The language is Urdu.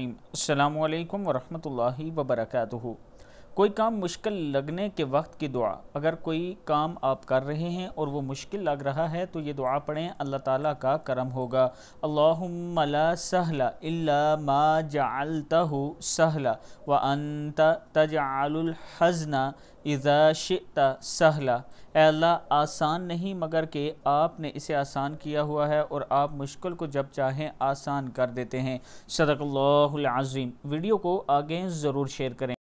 الرحيم السلام عليكم ورحمة الله وبركاته کوئی کام مشکل لگنے کے وقت کی دعا اگر کوئی کام آپ کر رہے ہیں اور وہ مشکل لگ رہا ہے تو یہ دعا پڑھیں اللہ تعالیٰ کا کرم ہوگا اللہم لا سہلا ما جعلتہ سہلا الحزن اذا شئت سہلا اے اللہ آسان نہیں مگر کہ آپ نے اسے آسان کیا ہوا ہے اور آپ مشکل کو جب چاہیں آسان کر دیتے ہیں صدق اللہ العظیم ویڈیو کو آگے ضرور شیئر کریں